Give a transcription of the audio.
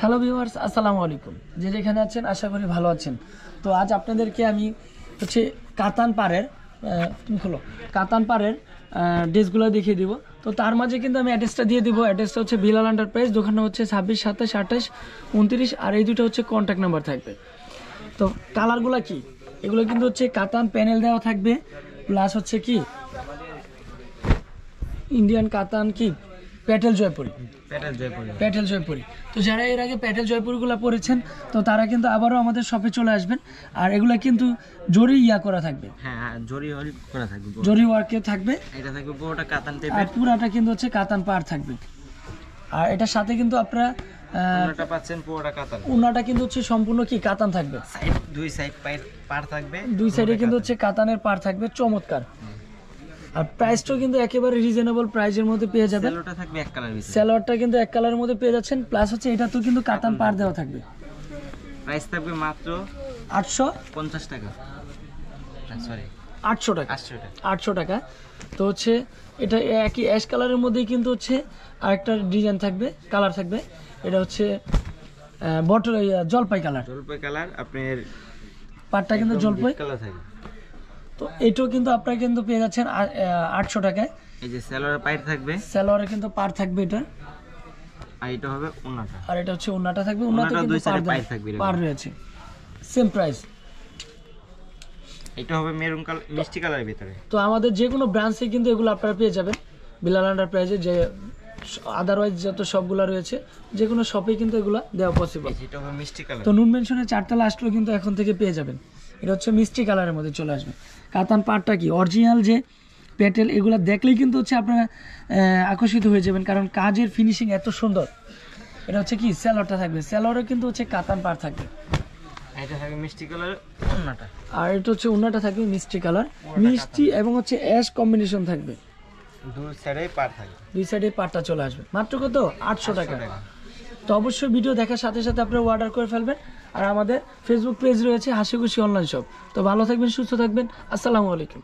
hello viewers আসসালামু আলাইকুম যে যেখানে আছেন আশা করি ভালো আছেন তো আজ আপনাদেরকে আমি হচ্ছে কাতান পাড়ের তুমি খোলো কাতান পাড়ের ড্রেসগুলো দেখিয়ে দিব তো তার মাঝে কিন্তু আমি অ্যাড্রেসটা দিয়ে দিব অ্যাড্রেসটা হচ্ছে বিলাল আন্ডার প্রাইস হচ্ছে ছাব্বিশ সাতাশ আঠাশ উনত্রিশ আর এই দুটো হচ্ছে কন্ট্যাক্ট নাম্বার থাকবে তো কালারগুলো কি এগুলো কিন্তু হচ্ছে কাতান প্যানেল দেওয়া থাকবে প্লাস হচ্ছে কি ইন্ডিয়ান কাতান কি প্যাটেল জয়পুরি প্যাটেল জয়পুরি তো যারা এর আগে প্যাটেল জয়পুরিগুলো পড়েছেন তো তারা কিন্তু আবারও আমাদের শপে চলে আসবেন আর এগুলো কিন্তু জরি ইয়া করা থাকবে হ্যাঁ, হ্যাঁ জরি ওয়ার্কে থাকবে এটা থাকবে পুরোটা কাতান টাইপের পুরোটা কিন্তু হচ্ছে কাতান পার থাকবে আর এটার সাথে কিন্তু আপনারা উনাটা কিন্তু হচ্ছে সম্পূর্ণ কি কাতান থাকবে দুই সাইডে কিন্তু হচ্ছে কাতানের পার থাকবে চমৎকার আর প্রাইসটাও কিন্তু একেবারে রিজনেবল প্রাইসের মধ্যে পেয়ে যাবেন থাকবে এক কালার স্যালোয়ারটা কিন্তু এক কালারের মধ্যে পেয়ে যাচ্ছেন প্লাস হচ্ছে এটা তো কিন্তু কাতান পার দেওয়া থাকবে প্রাইস থাকবে মাত্র আটশো পঞ্চাশ টাকা সরি 800 টাকা আটশো টাকা তো হচ্ছে এটা একই অ্যাশ কালারের মধ্যেই কিন্তু হচ্ছে আরেকটা ডিজাইন থাকবে কালার থাকবে এটা হচ্ছে বটল জলপাই কালার জলপাই কালার আপনার পাটটা কিন্তু জলপাই কালার থাকে তো এটাও কিন্তু আপনারা কিন্তু পেয়ে যাচ্ছেন আটশো টাকায় এই যে পাইট থাকবে কিন্তু পার থাকবে এটা আর এটা হবে আর এটা হচ্ছে থাকবে কিন্তু থাকবে পার রয়েছে সেম প্রাইস এটা হবে মেরুন কালার মিষ্টি কালারের ভিতরে তো আমাদের যে কোনো ব্রাঞ্চে কিন্তু এগুলো আপনারা পেয়ে যাবেন বিলাল এন্টারপ্রাইজে যে আদারওয়াইজ যত সবগুলো রয়েছে যে কোনো শপে কিন্তু এগুলো দেওয়া পসিবল তো নুন মেনশনের চারতলা আসলেও কিন্তু এখন থেকে পেয়ে যাবেন এটা হচ্ছে মিষ্টি কালারের মধ্যে চলে আসবে কাতান পাটটা কি অরিজিনাল যে প্যাটেল এগুলো দেখলেই কিন্তু হচ্ছে আপনারা আকর্ষিত হয়ে যাবেন কারণ কাজের ফিনিশিং এত সুন্দর এটা হচ্ছে কি স্যালোয়ারটা থাকবে স্যালোয়ারও কিন্তু হচ্ছে কাতান পাট থাকবে এটা থাকবে মিষ্টি কালার আর এটা হচ্ছে উন্নাটা থাকবে মিষ্টি কালার মিষ্টি এবং হচ্ছে অ্যাশ কম্বিনেশন থাকবে দুই সাইডে পাট থাকবে দুই সাইডে পাটটা চলে আসবে মাত্র কত আটশো টাকা তো অবশ্যই ভিডিও দেখার সাথে সাথে আপনারা অর্ডার করে ফেলবেন আর আমাদের ফেসবুক পেজ রয়েছে হাসি খুশি অনলাইন শপ তো ভালো থাকবেন সুস্থ থাকবেন আসসালামু আলাইকুম